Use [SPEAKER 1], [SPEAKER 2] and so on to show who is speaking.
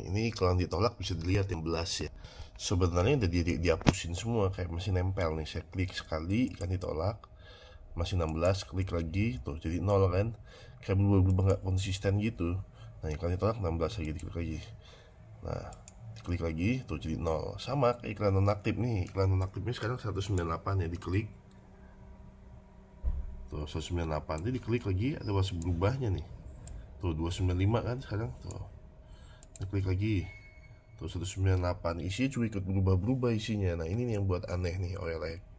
[SPEAKER 1] ini kalau ditolak bisa dilihat yang belas ya sebenarnya udah di, di, dihapusin semua kayak masih nempel nih saya klik sekali kan ditolak masih 16 klik lagi tuh jadi nol kan kayak berubah berubah nggak konsisten gitu nah iklan ditolak 16 lagi diklik lagi nah klik lagi tuh jadi nol sama kayak iklan nonaktif nih iklan nonaktifnya sekarang 198 ya diklik tuh 198 jadi diklik lagi ada masih berubahnya nih tuh 295 kan sekarang tuh kita klik lagi. Terus 198. Isinya cuy ikut berubah-berubah isinya. Nah, ini nih yang buat aneh nih oleh-oleh. Oh ya,